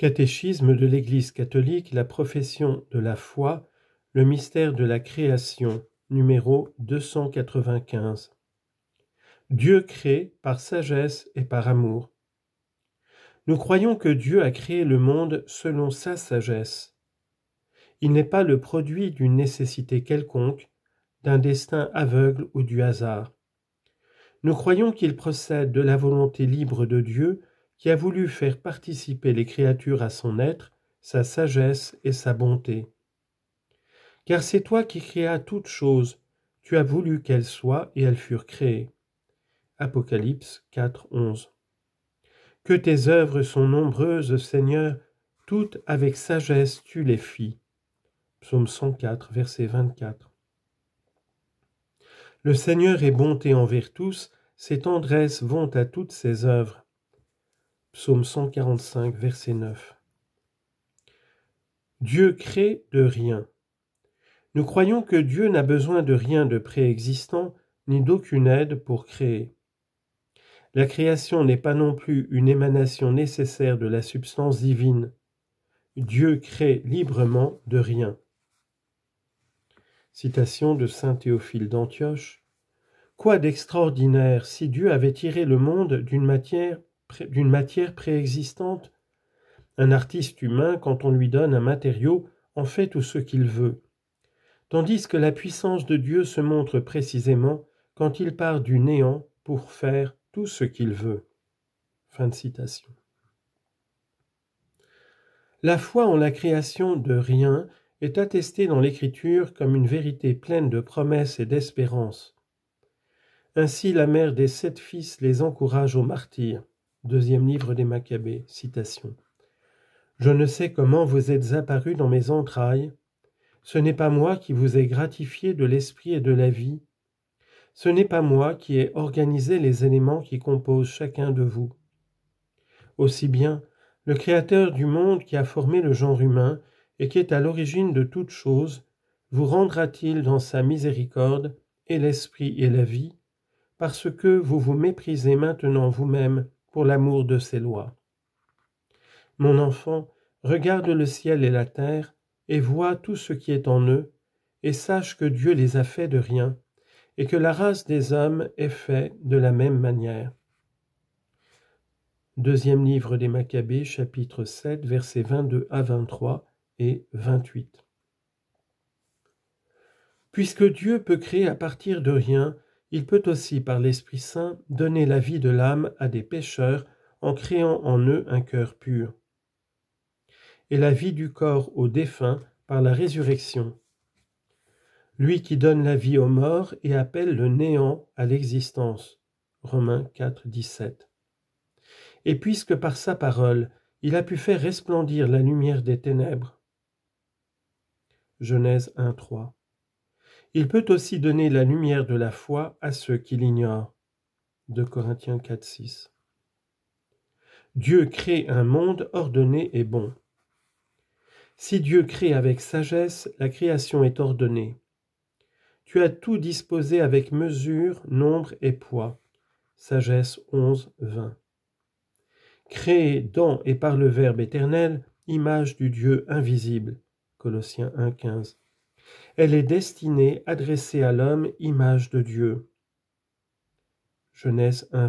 Catéchisme de l'Église catholique, la profession de la foi, le mystère de la création, numéro 295. Dieu crée par sagesse et par amour. Nous croyons que Dieu a créé le monde selon sa sagesse. Il n'est pas le produit d'une nécessité quelconque, d'un destin aveugle ou du hasard. Nous croyons qu'il procède de la volonté libre de Dieu qui a voulu faire participer les créatures à son être, sa sagesse et sa bonté. Car c'est toi qui créas toutes choses, tu as voulu qu'elles soient et elles furent créées. Apocalypse 4, 11. Que tes œuvres sont nombreuses, Seigneur, toutes avec sagesse tu les fis. Psaume 104, verset 24. Le Seigneur est bonté envers tous, ses tendresses vont à toutes ses œuvres. Psaume 145, verset 9. Dieu crée de rien. Nous croyons que Dieu n'a besoin de rien de préexistant ni d'aucune aide pour créer. La création n'est pas non plus une émanation nécessaire de la substance divine. Dieu crée librement de rien. Citation de Saint Théophile d'Antioche. Quoi d'extraordinaire si Dieu avait tiré le monde d'une matière d'une matière préexistante Un artiste humain, quand on lui donne un matériau, en fait tout ce qu'il veut. Tandis que la puissance de Dieu se montre précisément quand il part du néant pour faire tout ce qu'il veut. Fin de citation. La foi en la création de rien est attestée dans l'Écriture comme une vérité pleine de promesses et d'espérance. Ainsi la mère des sept fils les encourage au martyre. Deuxième livre des Maccabées, citation. Je ne sais comment vous êtes apparus dans mes entrailles. Ce n'est pas moi qui vous ai gratifié de l'esprit et de la vie. Ce n'est pas moi qui ai organisé les éléments qui composent chacun de vous. Aussi bien, le Créateur du monde qui a formé le genre humain et qui est à l'origine de toutes choses, vous rendra-t-il dans sa miséricorde et l'esprit et la vie, parce que vous vous méprisez maintenant vous-même pour l'amour de ses lois. Mon enfant, regarde le ciel et la terre, et vois tout ce qui est en eux, et sache que Dieu les a faits de rien, et que la race des hommes est faite de la même manière. Deuxième livre des Maccabées, chapitre 7, versets 22 à 23 et 28. Puisque Dieu peut créer à partir de rien, il peut aussi, par l'Esprit Saint, donner la vie de l'âme à des pécheurs en créant en eux un cœur pur, et la vie du corps aux défunts par la résurrection. Lui qui donne la vie aux morts et appelle le néant à l'existence. Romains 4, Et puisque par sa parole, il a pu faire resplendir la lumière des ténèbres. Genèse 1, 3. Il peut aussi donner la lumière de la foi à ceux qui l'ignorent. 2 Corinthiens 4, 6. Dieu crée un monde ordonné et bon. Si Dieu crée avec sagesse, la création est ordonnée. Tu as tout disposé avec mesure, nombre et poids. Sagesse 11, 20. Créé dans et par le Verbe éternel, image du Dieu invisible. Colossiens 1, 15. Elle est destinée, adressée à l'homme, image de Dieu. Genèse 1,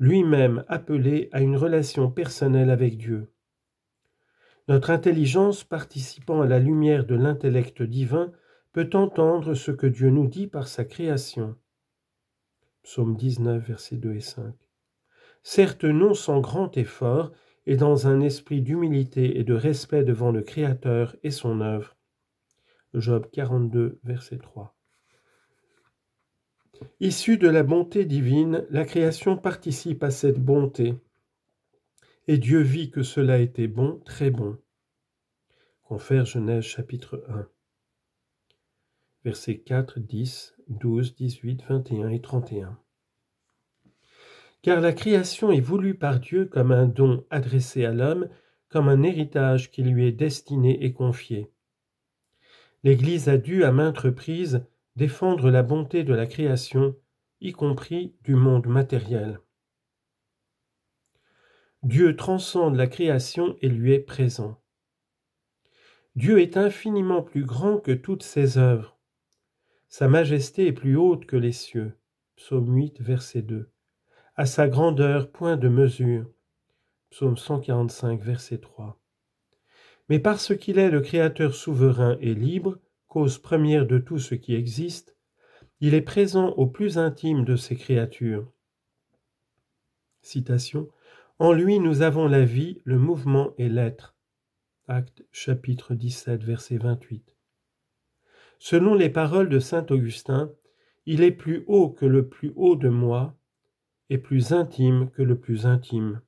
Lui-même appelé à une relation personnelle avec Dieu. Notre intelligence, participant à la lumière de l'intellect divin, peut entendre ce que Dieu nous dit par sa création. Psaume 19, versets 2 et 5. Certes non sans grand effort, et dans un esprit d'humilité et de respect devant le Créateur et son œuvre, Job 42, verset 3. Issu de la bonté divine, la création participe à cette bonté. Et Dieu vit que cela était bon, très bon. Confère Genèse chapitre 1. Versets 4, 10, 12, 18, 21 et 31. Car la création est voulue par Dieu comme un don adressé à l'homme, comme un héritage qui lui est destiné et confié l'Église a dû à maintes reprises défendre la bonté de la création, y compris du monde matériel. Dieu transcende la création et lui est présent. Dieu est infiniment plus grand que toutes ses œuvres. Sa majesté est plus haute que les cieux. Psaume 8, verset 2. À sa grandeur, point de mesure. Psaume 145, verset 3 mais parce qu'il est le Créateur souverain et libre, cause première de tout ce qui existe, il est présent au plus intime de ses créatures. Citation. En lui nous avons la vie, le mouvement et l'être. Acte chapitre 17 verset 28. Selon les paroles de saint Augustin, il est plus haut que le plus haut de moi et plus intime que le plus intime.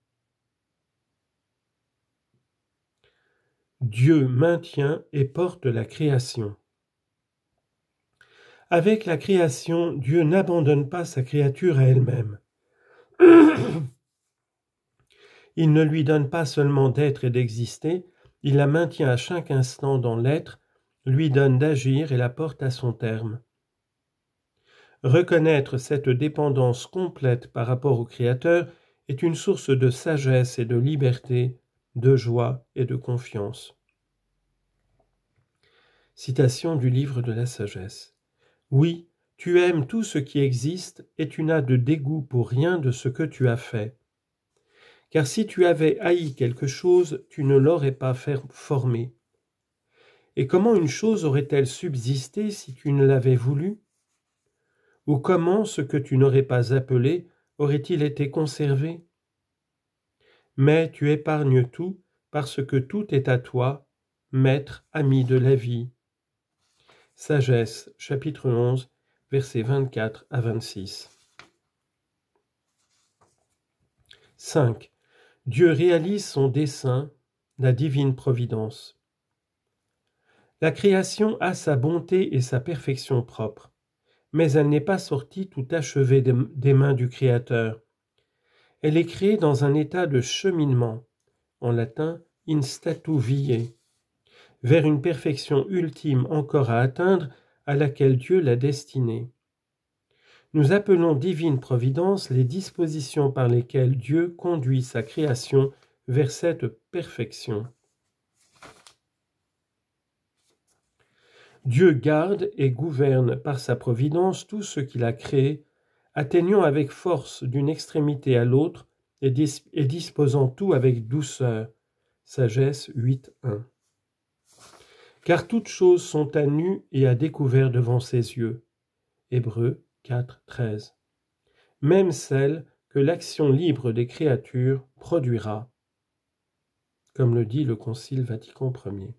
Dieu maintient et porte la création. Avec la création, Dieu n'abandonne pas sa créature à elle-même. Il ne lui donne pas seulement d'être et d'exister, il la maintient à chaque instant dans l'être, lui donne d'agir et la porte à son terme. Reconnaître cette dépendance complète par rapport au Créateur est une source de sagesse et de liberté de joie et de confiance. Citation du livre de la sagesse. Oui, tu aimes tout ce qui existe et tu n'as de dégoût pour rien de ce que tu as fait. Car si tu avais haï quelque chose, tu ne l'aurais pas formé. Et comment une chose aurait-elle subsisté si tu ne l'avais voulu Ou comment ce que tu n'aurais pas appelé aurait-il été conservé mais tu épargnes tout parce que tout est à toi, Maître ami de la vie. Sagesse, chapitre 11, versets 24 à 26. 5. Dieu réalise son dessein, la divine providence. La création a sa bonté et sa perfection propre, mais elle n'est pas sortie tout achevée des mains du Créateur. Elle est créée dans un état de cheminement, en latin in statu vie, vers une perfection ultime encore à atteindre à laquelle Dieu l'a destinée. Nous appelons divine providence les dispositions par lesquelles Dieu conduit sa création vers cette perfection. Dieu garde et gouverne par sa providence tout ce qu'il a créé atteignant avec force d'une extrémité à l'autre et, disposant tout avec douceur. Sagesse 8.1. Car toutes choses sont à nu et à découvert devant ses yeux. Hébreu 4.13. Même celles que l'action libre des créatures produira, comme le dit le Concile Vatican Ier.